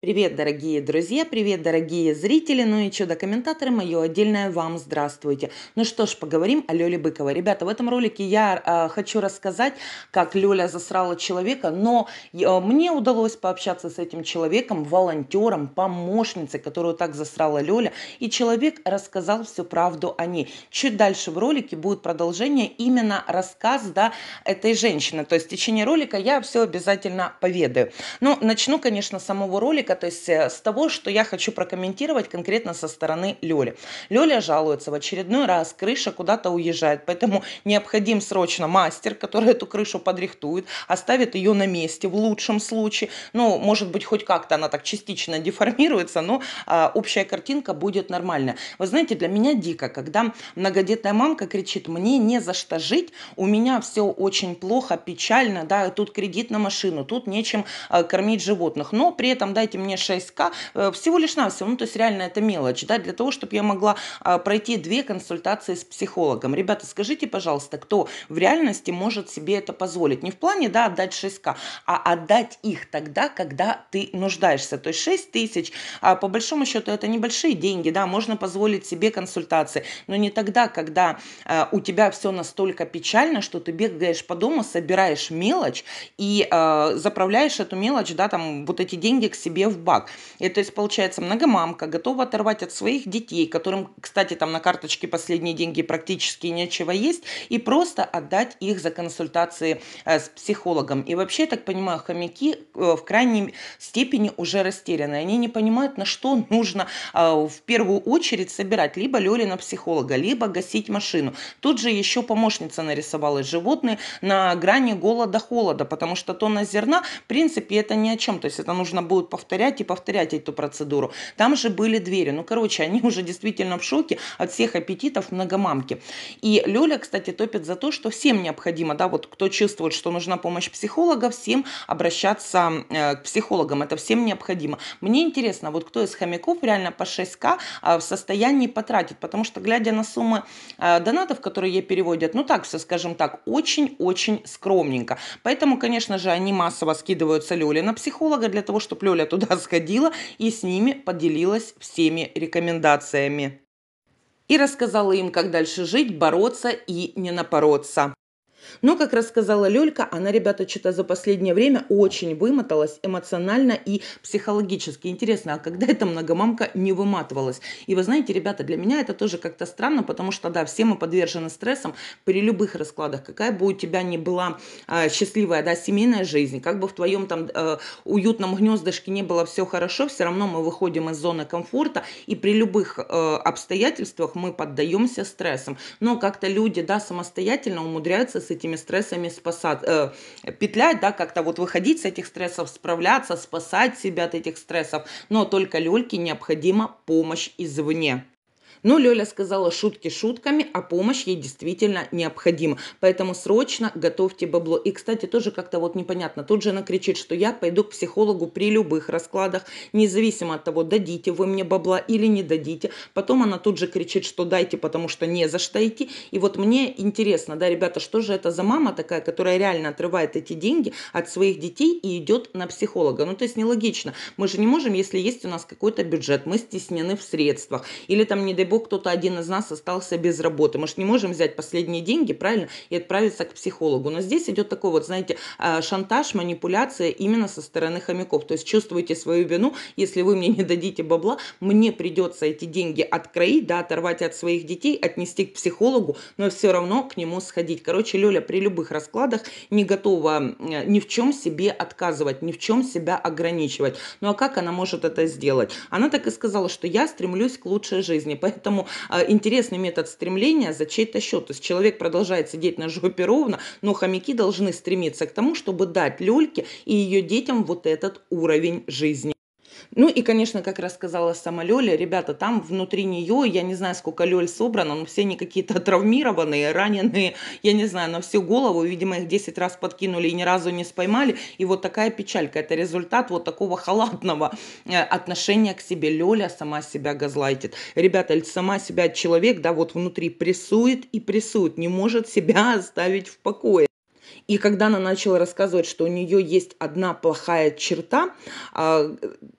Привет, дорогие друзья, привет, дорогие зрители, ну и чудо-комментаторы, мое отдельное вам здравствуйте. Ну что ж, поговорим о Лёле Быковой. Ребята, в этом ролике я э, хочу рассказать, как Лёля засрала человека, но э, мне удалось пообщаться с этим человеком, волонтером, помощницей, которую так засрала Лёля, и человек рассказал всю правду о ней. Чуть дальше в ролике будет продолжение, именно рассказ да, этой женщины, то есть в течение ролика я все обязательно поведаю. Ну, начну, конечно, с самого ролика, ролика, то есть э, с того, что я хочу прокомментировать конкретно со стороны Лёли. Лёля жалуется в очередной раз, крыша куда-то уезжает, поэтому необходим срочно мастер, который эту крышу подрихтует, оставит ее на месте в лучшем случае. Ну, может быть, хоть как-то она так частично деформируется, но а, общая картинка будет нормальная. Вы знаете, для меня дико, когда многодетная мамка кричит, мне не за что жить, у меня все очень плохо, печально, да, тут кредит на машину, тут нечем а, кормить животных, но при этом дайте дайте мне 6К, э, всего лишь навсего, ну, то есть реально это мелочь, да, для того, чтобы я могла а, пройти две консультации с психологом. Ребята, скажите, пожалуйста, кто в реальности может себе это позволить? Не в плане, да, отдать 6К, а отдать их тогда, когда ты нуждаешься. То есть 6 тысяч, а, по большому счету, это небольшие деньги, да, можно позволить себе консультации, но не тогда, когда а, у тебя все настолько печально, что ты бегаешь по дому, собираешь мелочь и э, заправляешь эту мелочь, да, там вот эти деньги к себе в бак. И то есть, получается, многомамка готова оторвать от своих детей, которым, кстати, там на карточке последние деньги практически нечего есть, и просто отдать их за консультации э, с психологом. И вообще, я так понимаю, хомяки э, в крайней степени уже растеряны. Они не понимают, на что нужно э, в первую очередь собирать либо на психолога, либо гасить машину. Тут же еще помощница нарисовала животные на грани голода-холода, потому что тонна зерна, в принципе, это ни о чем. То есть это нужно будет повторить повторять и повторять эту процедуру. Там же были двери. Ну, короче, они уже действительно в шоке от всех аппетитов многомамки. И Лёля, кстати, топит за то, что всем необходимо, да, вот кто чувствует, что нужна помощь психолога, всем обращаться э, к психологам. Это всем необходимо. Мне интересно, вот кто из хомяков реально по 6К э, а, в состоянии потратить, потому что, глядя на суммы э, донатов, которые ей переводят, ну так все, скажем так, очень-очень скромненько. Поэтому, конечно же, они массово скидываются Лёле на психолога для того, чтобы Лёля туда туда сходила и с ними поделилась всеми рекомендациями. И рассказала им, как дальше жить, бороться и не напороться. Но, как рассказала Лёлька, она, ребята, что-то за последнее время очень вымоталась эмоционально и психологически. Интересно, а когда эта многомамка не выматывалась? И вы знаете, ребята, для меня это тоже как-то странно, потому что, да, все мы подвержены стрессам при любых раскладах. Какая бы у тебя ни была э, счастливая, да, семейная жизнь, как бы в твоем там э, уютном гнездышке не было все хорошо, все равно мы выходим из зоны комфорта, и при любых э, обстоятельствах мы поддаемся стрессам. Но как-то люди, да, самостоятельно умудряются с этими стрессами спасать э, петлять, да, как-то вот выходить с этих стрессов, справляться, спасать себя от этих стрессов. Но только люльке необходима помощь извне. Ну, Лёля сказала шутки шутками, а помощь ей действительно необходима. Поэтому срочно готовьте бабло. И, кстати, тоже как-то вот непонятно. Тут же она кричит, что я пойду к психологу при любых раскладах, независимо от того, дадите вы мне бабла или не дадите. Потом она тут же кричит, что дайте, потому что не за что идти. И вот мне интересно, да, ребята, что же это за мама такая, которая реально отрывает эти деньги от своих детей и идет на психолога. Ну, то есть нелогично. Мы же не можем, если есть у нас какой-то бюджет, мы стеснены в средствах. Или там, не дай бог, кто-то один из нас остался без работы. Мы же не можем взять последние деньги, правильно, и отправиться к психологу. Но здесь идет такой вот, знаете, а, шантаж, манипуляция именно со стороны хомяков. То есть чувствуйте свою вину, если вы мне не дадите бабла, мне придется эти деньги откроить, да, оторвать от своих детей, отнести к психологу, но все равно к нему сходить. Короче, Лёля при любых раскладах не готова ни в чем себе отказывать, ни в чем себя ограничивать. Ну а как она может это сделать? Она так и сказала, что я стремлюсь к лучшей жизни, поэтому Поэтому а, интересный метод стремления за чей-то счет. То есть человек продолжает сидеть на жопе ровно, но хомяки должны стремиться к тому, чтобы дать люльке и ее детям вот этот уровень жизни. Ну и, конечно, как рассказала сама Лёля, ребята, там внутри нее, я не знаю, сколько Лёль собрано, но все они какие-то травмированные, раненые, я не знаю, на всю голову, видимо, их 10 раз подкинули и ни разу не споймали. И вот такая печалька, это результат вот такого халатного э, отношения к себе. Лёля сама себя газлайтит. Ребята, сама себя человек, да, вот внутри прессует и прессует, не может себя оставить в покое. И когда она начала рассказывать, что у нее есть одна плохая черта, а,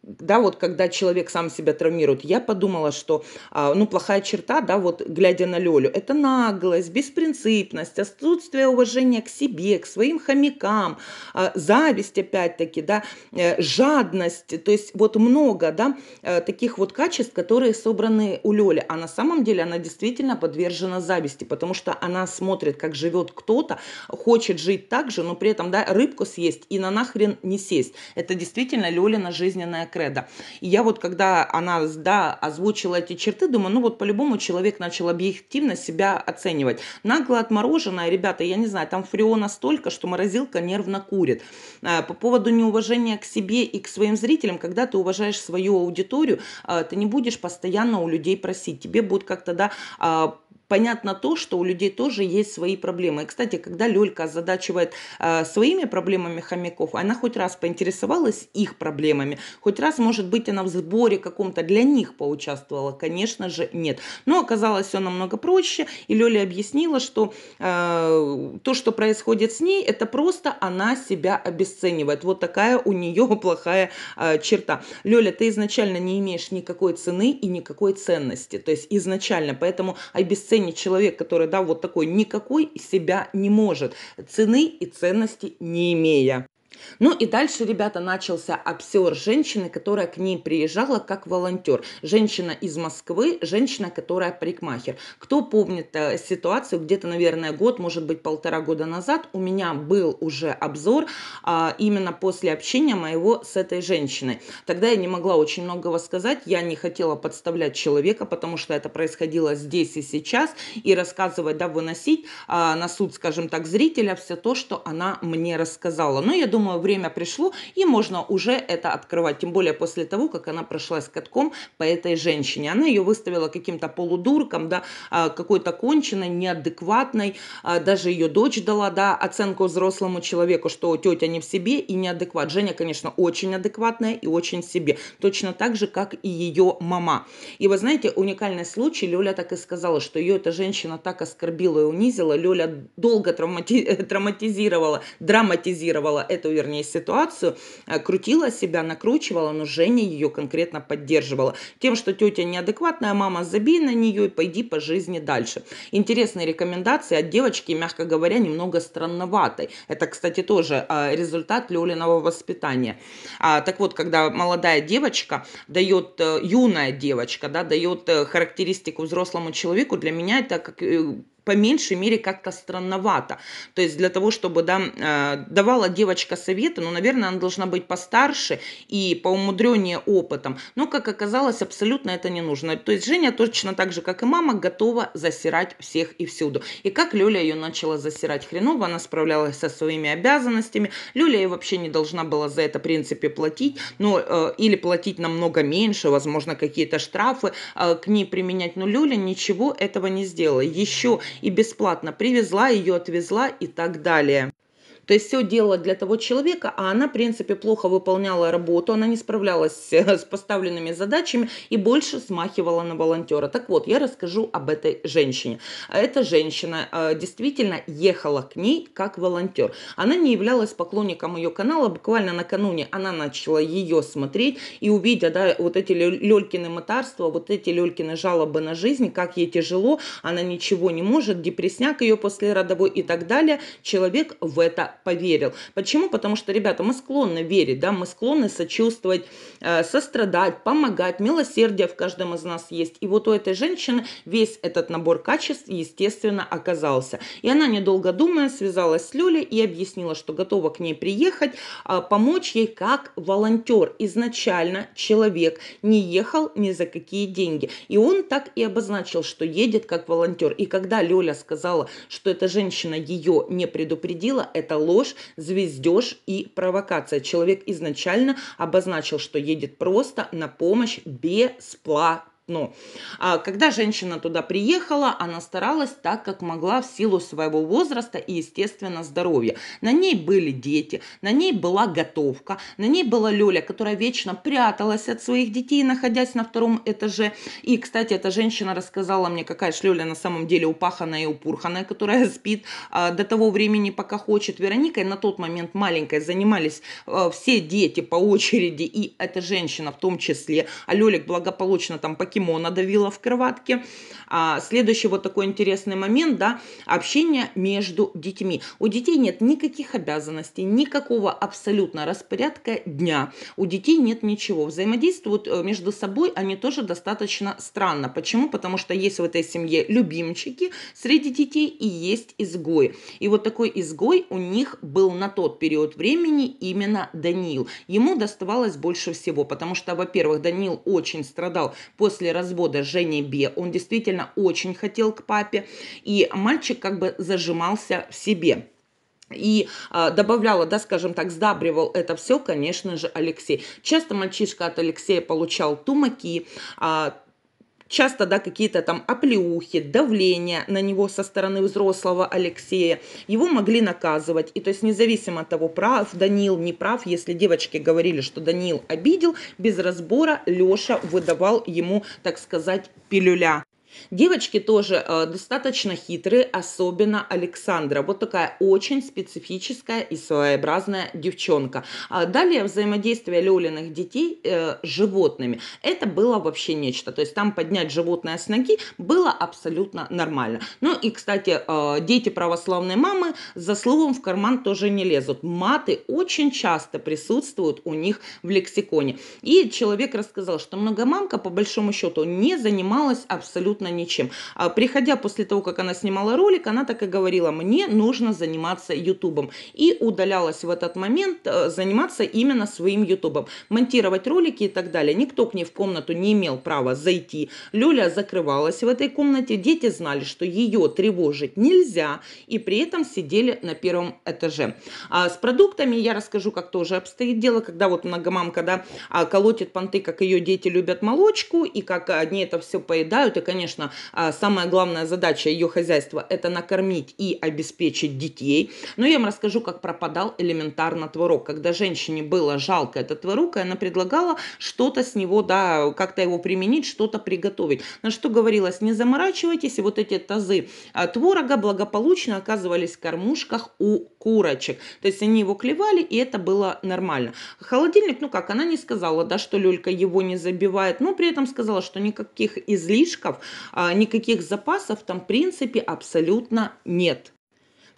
да, вот когда человек сам себя травмирует, я подумала, что, а, ну, плохая черта, да, вот глядя на Лёлю, это наглость, беспринципность, отсутствие уважения к себе, к своим хомякам, а, зависть опять-таки, да, э, жадность, то есть вот много, да, э, таких вот качеств, которые собраны у Лёли, а на самом деле она действительно подвержена зависти, потому что она смотрит, как живет кто-то, хочет жить так же, но при этом да, рыбку съесть и на нахрен не сесть. Это действительно Лёлина жизненная кредо. И я вот, когда она да, озвучила эти черты, думаю, ну вот по-любому человек начал объективно себя оценивать. Нагло отмороженная, ребята, я не знаю, там фреона столько, что морозилка нервно курит. А, по поводу неуважения к себе и к своим зрителям, когда ты уважаешь свою аудиторию, а, ты не будешь постоянно у людей просить. Тебе будет как-то, да, а, понятно то, что у людей тоже есть свои проблемы. И, кстати, когда Лёлька озадачивает э, своими проблемами хомяков, она хоть раз поинтересовалась их проблемами, хоть раз, может быть, она в сборе каком-то для них поучаствовала, конечно же, нет. Но оказалось все намного проще, и Лёля объяснила, что э, то, что происходит с ней, это просто она себя обесценивает. Вот такая у нее плохая э, черта. Лёля, ты изначально не имеешь никакой цены и никакой ценности, то есть изначально, поэтому обесценивание положении человек, который, да, вот такой никакой себя не может, цены и ценности не имея. Ну и дальше, ребята, начался обсер женщины, которая к ней приезжала как волонтер. Женщина из Москвы, женщина, которая парикмахер. Кто помнит э, ситуацию, где-то, наверное, год, может быть, полтора года назад у меня был уже обзор э, именно после общения моего с этой женщиной. Тогда я не могла очень многого сказать, я не хотела подставлять человека, потому что это происходило здесь и сейчас, и рассказывать, да, выносить э, на суд, скажем так, зрителя все то, что она мне рассказала. Но я думаю, думаю, время пришло, и можно уже это открывать. Тем более после того, как она прошла с катком по этой женщине. Она ее выставила каким-то полудурком, да, а, какой-то конченной, неадекватной. А, даже ее дочь дала да, оценку взрослому человеку, что тетя не в себе и неадекват. Женя, конечно, очень адекватная и очень в себе. Точно так же, как и ее мама. И вы знаете, уникальный случай, Лёля так и сказала, что ее эта женщина так оскорбила и унизила. Лёля долго травмати... Э, травматизировала, драматизировала эту вернее, ситуацию, э, крутила себя, накручивала, но Женя ее конкретно поддерживала. Тем, что тетя неадекватная, мама, забей на нее и пойди по жизни дальше. Интересные рекомендации от девочки, мягко говоря, немного странноватой. Это, кстати, тоже э, результат Лёлиного воспитания. А, так вот, когда молодая девочка дает, э, юная девочка, да, дает характеристику взрослому человеку, для меня это как по меньшей мере как-то странновато. То есть для того, чтобы да, э, давала девочка советы, ну, наверное, она должна быть постарше и поумудреннее опытом. Но, как оказалось, абсолютно это не нужно. То есть Женя точно так же, как и мама, готова засирать всех и всюду. И как Люля ее начала засирать хреново, она справлялась со своими обязанностями. Люля ей вообще не должна была за это, в принципе, платить, но э, или платить намного меньше, возможно, какие-то штрафы э, к ней применять. Но Люля ничего этого не сделала. Еще и бесплатно привезла ее, отвезла и так далее. То есть все делала для того человека, а она, в принципе, плохо выполняла работу, она не справлялась с поставленными задачами и больше смахивала на волонтера. Так вот, я расскажу об этой женщине. Эта женщина э, действительно ехала к ней как волонтер. Она не являлась поклонником ее канала, буквально накануне она начала ее смотреть и увидя, да, вот эти Лелькины мотарства, вот эти Лелькины жалобы на жизнь, как ей тяжело, она ничего не может, депрессняк ее после родовой и так далее, человек в это поверил. Почему? Потому что, ребята, мы склонны верить, да, мы склонны сочувствовать, э, сострадать, помогать. Милосердие в каждом из нас есть. И вот у этой женщины весь этот набор качеств, естественно, оказался. И она, недолго думая, связалась с Лёлей и объяснила, что готова к ней приехать, э, помочь ей как волонтер. Изначально человек не ехал ни за какие деньги. И он так и обозначил, что едет как волонтер. И когда Лёля сказала, что эта женщина ее не предупредила, это ложь, звездеж и провокация. Человек изначально обозначил, что едет просто на помощь бесплатно ну, а когда женщина туда приехала, она старалась так, как могла в силу своего возраста и, естественно, здоровья. На ней были дети, на ней была готовка, на ней была Лёля, которая вечно пряталась от своих детей, находясь на втором этаже. И, кстати, эта женщина рассказала мне, какая Шлёля на самом деле упаханная и упурханная, которая спит а, до того времени, пока хочет. Вероникой на тот момент маленькой занимались а, все дети по очереди, и эта женщина в том числе. А Лёлик благополучно там покинул ему надавила в кроватке. А, следующий вот такой интересный момент, да, общение между детьми. У детей нет никаких обязанностей, никакого абсолютно распорядка дня. У детей нет ничего. Взаимодействуют э, между собой они тоже достаточно странно. Почему? Потому что есть в этой семье любимчики среди детей и есть изгои. И вот такой изгой у них был на тот период времени именно Даниил. Ему доставалось больше всего, потому что, во-первых, Даниил очень страдал после после развода Жене Бе. Он действительно очень хотел к папе, и мальчик как бы зажимался в себе. И э, добавляла, да, скажем так, сдабривал это все, конечно же, Алексей. Часто мальчишка от Алексея получал тумаки, э, Часто, да, какие-то там оплеухи, давление на него со стороны взрослого Алексея. Его могли наказывать. И то есть независимо от того, прав Данил, не прав, если девочки говорили, что Данил обидел, без разбора Леша выдавал ему, так сказать, пилюля. Девочки тоже э, достаточно хитрые, особенно Александра. Вот такая очень специфическая и своеобразная девчонка. А далее взаимодействие Лёлиных детей э, с животными. Это было вообще нечто. То есть там поднять животное с ноги было абсолютно нормально. Ну и, кстати, э, дети православной мамы за словом в карман тоже не лезут. Маты очень часто присутствуют у них в лексиконе. И человек рассказал, что многомамка по большому счету не занималась абсолютно абсолютно ничем. А приходя после того, как она снимала ролик, она так и говорила, мне нужно заниматься ютубом. И удалялась в этот момент э, заниматься именно своим ютубом. Монтировать ролики и так далее. Никто к ней в комнату не имел права зайти. Люля закрывалась в этой комнате. Дети знали, что ее тревожить нельзя. И при этом сидели на первом этаже. А с продуктами я расскажу, как тоже обстоит дело, когда вот многомамка, да, а, колотит понты, как ее дети любят молочку, и как они это все поедают, и, конечно, конечно, а, самая главная задача ее хозяйства – это накормить и обеспечить детей. Но я вам расскажу, как пропадал элементарно творог. Когда женщине было жалко этот творог, и она предлагала что-то с него, да, как-то его применить, что-то приготовить. На что говорилось, не заморачивайтесь, и вот эти тазы а, творога благополучно оказывались в кормушках у курочек. То есть они его клевали, и это было нормально. Холодильник, ну как, она не сказала, да, что Лёлька его не забивает, но при этом сказала, что никаких излишков а, никаких запасов там в принципе абсолютно нет.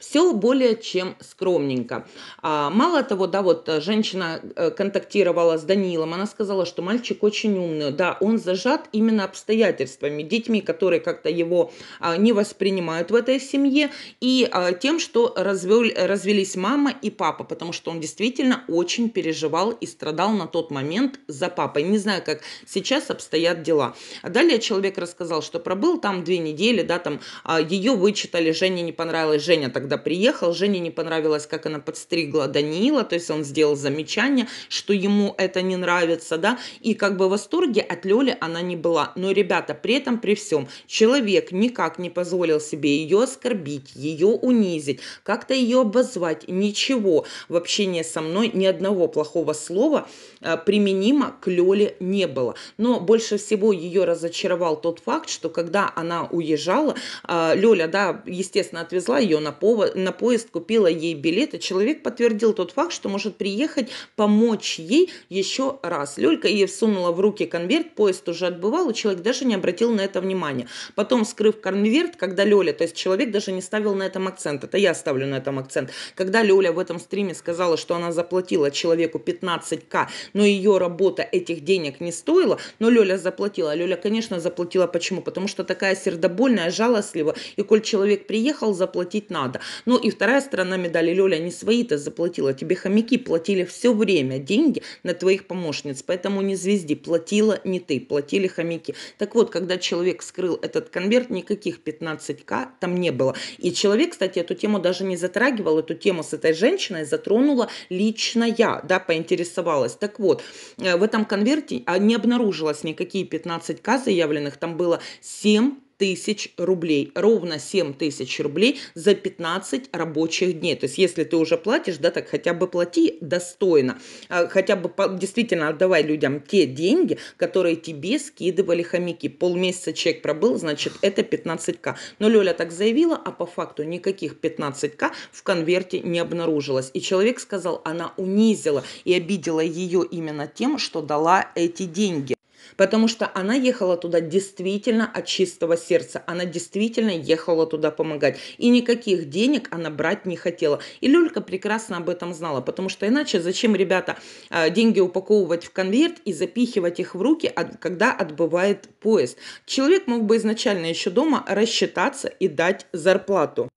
Все более чем скромненько. А, мало того, да, вот э, женщина э, контактировала с Данилом, она сказала, что мальчик очень умный. Да, он зажат именно обстоятельствами, детьми, которые как-то его а, не воспринимают в этой семье, и а, тем, что развел, развелись мама и папа, потому что он действительно очень переживал и страдал на тот момент за папой. Не знаю, как сейчас обстоят дела. Далее человек рассказал, что пробыл там две недели, да, там а, ее вычитали, Жене не понравилось, Женя тогда когда приехал, Жене не понравилось, как она подстригла Даниила, то есть он сделал замечание, что ему это не нравится, да, и как бы в восторге от Лёли она не была. Но, ребята, при этом, при всем, человек никак не позволил себе ее оскорбить, ее унизить, как-то ее обозвать, ничего. В общении со мной ни одного плохого слова э, применимо к Лёле не было. Но больше всего ее разочаровал тот факт, что когда она уезжала, э, Лёля, да, естественно, отвезла ее на повод, на поезд купила ей билет, и человек подтвердил тот факт, что может приехать помочь ей еще раз. Лёлька ей всунула в руки конверт, поезд уже отбывал, и человек даже не обратил на это внимания. Потом, скрыв конверт, когда Лёля, то есть человек даже не ставил на этом акцент, это я ставлю на этом акцент, когда Лёля в этом стриме сказала, что она заплатила человеку 15к, но ее работа этих денег не стоила, но Лёля заплатила. Лёля, конечно, заплатила. Почему? Потому что такая сердобольная, жалостливая, и коль человек приехал, заплатить надо. Ну и вторая сторона медали, Лёля, не свои-то заплатила, тебе хомяки платили все время деньги на твоих помощниц, поэтому не звезди, платила не ты, платили хомяки. Так вот, когда человек скрыл этот конверт, никаких 15к там не было. И человек, кстати, эту тему даже не затрагивал, эту тему с этой женщиной затронула лично я, да, поинтересовалась. Так вот, э, в этом конверте а, не обнаружилось никакие 15к заявленных, там было 7 тысяч рублей. Ровно 7 тысяч рублей за 15 рабочих дней. То есть, если ты уже платишь, да, так хотя бы плати достойно. А, хотя бы действительно отдавай людям те деньги, которые тебе скидывали хомяки. Полмесяца человек пробыл, значит, это 15к. Но Лёля так заявила, а по факту никаких 15к в конверте не обнаружилось. И человек сказал, она унизила и обидела ее именно тем, что дала эти деньги. Потому что она ехала туда действительно от чистого сердца. Она действительно ехала туда помогать. И никаких денег она брать не хотела. И Люлька прекрасно об этом знала. Потому что иначе зачем, ребята, а, деньги упаковывать в конверт и запихивать их в руки, когда отбывает поезд? Человек мог бы изначально еще дома рассчитаться и дать зарплату.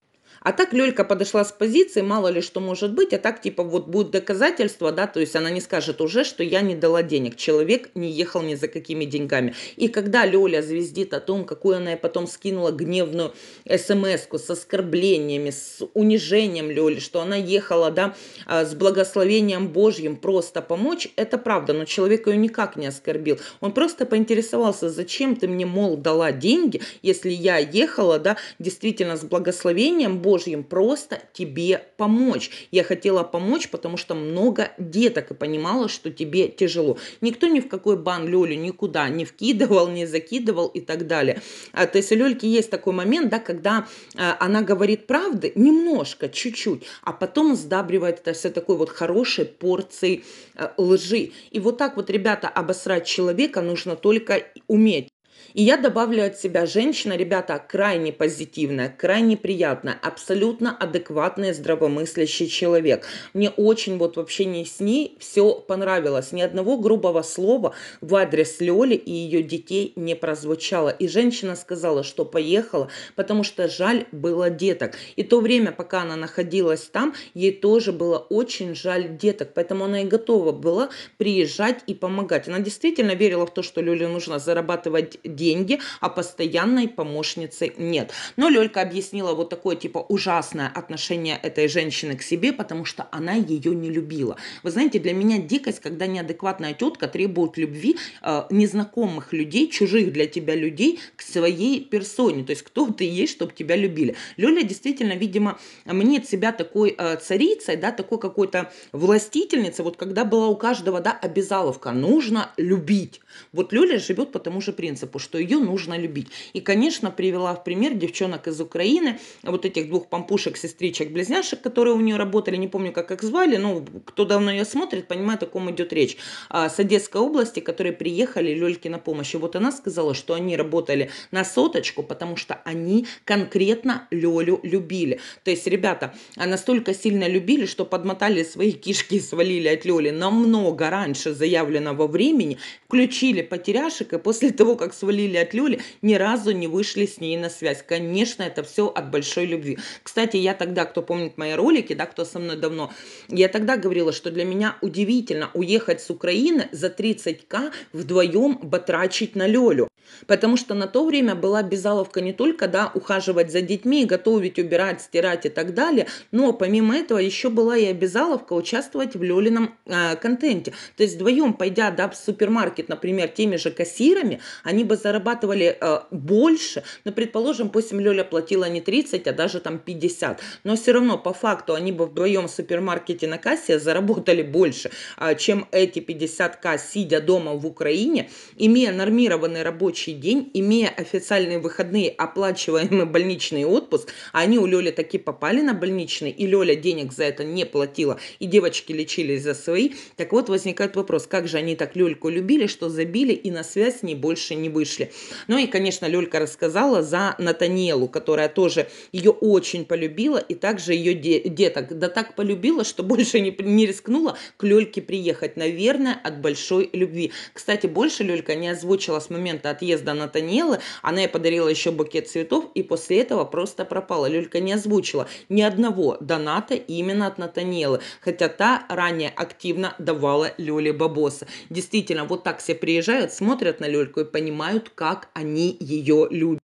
А так Лёлька подошла с позиции, мало ли что может быть, а так типа вот будут доказательства, да, то есть она не скажет уже, что я не дала денег, человек не ехал ни за какими деньгами. И когда Лёля звездит о том, какую она потом скинула гневную смс с оскорблениями, с унижением Лёли, что она ехала, да, а, с благословением Божьим просто помочь, это правда, но человек ее никак не оскорбил. Он просто поинтересовался, зачем ты мне, мол, дала деньги, если я ехала, да, действительно с благословением Божьим, Божьим просто тебе помочь. Я хотела помочь, потому что много деток и понимала, что тебе тяжело. Никто ни в какой бан Лёлю никуда не вкидывал, не закидывал и так далее. А, то есть у Лёльки есть такой момент, да, когда а, она говорит правды немножко, чуть-чуть, а потом сдабривает это все такой вот хорошей порцией а, лжи. И вот так вот, ребята, обосрать человека нужно только уметь. И я добавлю от себя, женщина, ребята, крайне позитивная, крайне приятная, абсолютно адекватный, здравомыслящий человек. Мне очень вот в общении с ней все понравилось. Ни одного грубого слова в адрес Лёли и ее детей не прозвучало. И женщина сказала, что поехала, потому что жаль было деток. И то время, пока она находилась там, ей тоже было очень жаль деток. Поэтому она и готова была приезжать и помогать. Она действительно верила в то, что Лёле нужно зарабатывать деньги деньги, а постоянной помощницы нет. Но Лёлька объяснила вот такое типа ужасное отношение этой женщины к себе, потому что она ее не любила. Вы знаете, для меня дикость, когда неадекватная тетка требует любви э, незнакомых людей, чужих для тебя людей к своей персоне, то есть кто ты есть, чтобы тебя любили. Лёля действительно, видимо, мнит себя такой э, царицей, да, такой какой-то властительницей, вот когда была у каждого, да, обязаловка, нужно любить. Вот Лёля живет по тому же принципу, что что ее нужно любить. И, конечно, привела в пример девчонок из Украины, вот этих двух помпушек, сестричек, близняшек, которые у нее работали, не помню, как их звали, но кто давно ее смотрит, понимает, о ком идет речь, а, с Одесской области, которые приехали Лельке на помощь. И вот она сказала, что они работали на соточку, потому что они конкретно Лелю любили. То есть, ребята, а настолько сильно любили, что подмотали свои кишки и свалили от Лели намного раньше заявленного времени, включили потеряшек, и после того, как свалили отдалили от Люли, ни разу не вышли с ней на связь. Конечно, это все от большой любви. Кстати, я тогда, кто помнит мои ролики, да, кто со мной давно, я тогда говорила, что для меня удивительно уехать с Украины за 30к вдвоем батрачить на Лелю. Потому что на то время была безаловка не только, да, ухаживать за детьми, готовить, убирать, стирать и так далее, но помимо этого еще была и обязаловка участвовать в Лелином э, контенте. То есть вдвоем, пойдя, да, в супермаркет, например, теми же кассирами, они бы заработали зарабатывали э, больше, но, предположим, пусть им Лёля платила не 30, а даже там 50, но все равно по факту они бы вдвоем в супермаркете на кассе заработали больше, э, чем эти 50к, сидя дома в Украине, имея нормированный рабочий день, имея официальные выходные, оплачиваемый больничный отпуск, а они у Лёли таки попали на больничный, и Лёля денег за это не платила, и девочки лечились за свои. Так вот, возникает вопрос, как же они так Лёльку любили, что забили и на связь с ней больше не вышли вышли. Ну и, конечно, Лёлька рассказала за Натаниэлу, которая тоже ее очень полюбила и также ее де- деток. Да так полюбила, что больше не, не рискнула к Лёльке приехать, наверное, от большой любви. Кстати, больше Лёлька не озвучила с момента отъезда Натаниэлы, она ей подарила еще букет цветов и после этого просто пропала. Лёлька не озвучила ни одного доната именно от Натаниэлы, хотя та ранее активно давала Лёле бабосы. Действительно, вот так все приезжают, смотрят на Лёльку и понимают, знают, как они ее любят.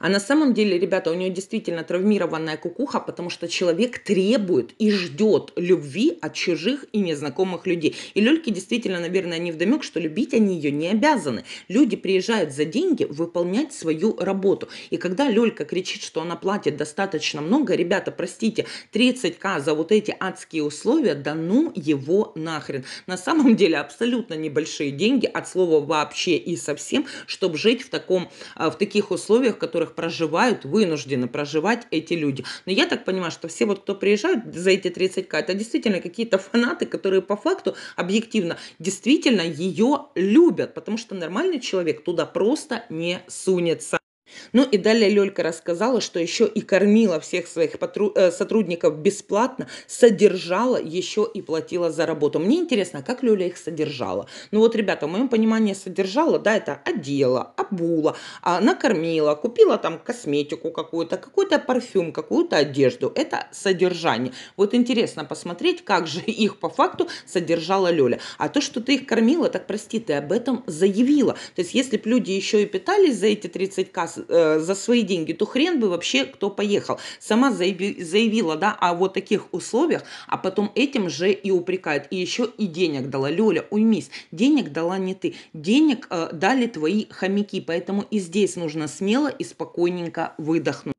А на самом деле, ребята, у нее действительно травмированная кукуха, потому что человек требует и ждет любви от чужих и незнакомых людей. И Лёльке действительно, наверное, не вдомек, что любить они ее не обязаны. Люди приезжают за деньги выполнять свою работу. И когда Лёлька кричит, что она платит достаточно много, ребята, простите, 30к за вот эти адские условия, да ну его нахрен. На самом деле абсолютно небольшие деньги от слова вообще и совсем, чтобы жить в, таком, а, в таких условиях, которых проживают, вынуждены проживать эти люди. Но я так понимаю, что все вот, кто приезжают за эти 30к, это действительно какие-то фанаты, которые по факту, объективно, действительно ее любят, потому что нормальный человек туда просто не сунется. Ну и далее Лёлька рассказала, что еще и кормила всех своих э, сотрудников бесплатно, содержала, еще и платила за работу. Мне интересно, а как Лёля их содержала. Ну вот, ребята, в моем понимании содержала, да, это одела, обула, накормила, купила там косметику какую-то, какой-то парфюм, какую-то одежду. Это содержание. Вот интересно посмотреть, как же их по факту содержала Лёля. А то, что ты их кормила, так прости, ты об этом заявила. То есть, если бы люди еще и питались за эти 30 касс, э, за свои деньги, то хрен бы вообще кто поехал. Сама заяви, заявила, да, о вот таких условиях, а потом этим же и упрекает. И еще и денег дала. Лёля, уймись, денег дала не ты. Денег э, дали твои хомяки, поэтому и здесь нужно смело и спокойненько выдохнуть.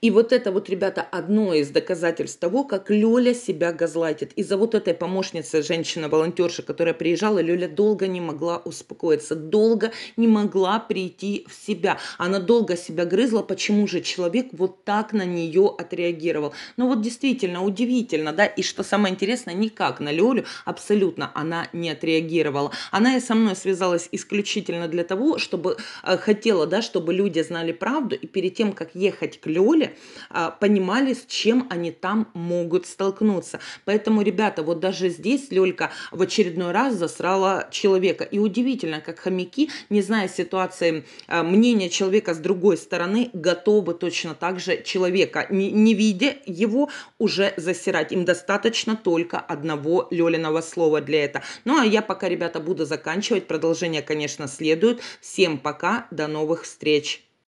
И вот это вот, ребята, одно из доказательств того, как Лёля себя газлайтит. Из-за вот этой помощницы, женщина-волонтерша, которая приезжала, Лёля долго не могла успокоиться, долго не могла прийти в себя. Она долго себя грызла, почему же человек вот так на нее отреагировал. Ну вот действительно удивительно, да, и что самое интересное, никак на Лёлю абсолютно она не отреагировала. Она и со мной связалась исключительно для того, чтобы э, хотела, да, чтобы люди знали правду, и перед тем, как ехать к Лёле, а, понимали, с чем они там могут столкнуться. Поэтому, ребята, вот даже здесь Лёлька в очередной раз засрала человека. И удивительно, как хомяки, не зная ситуации, а, мнения человека с другой стороны, готовы точно так же человека, не, не видя его, уже засирать. Им достаточно только одного Лёлиного слова для этого. Ну, а я пока, ребята, буду заканчивать. Продолжение, конечно, следует. Всем пока, до новых встреч!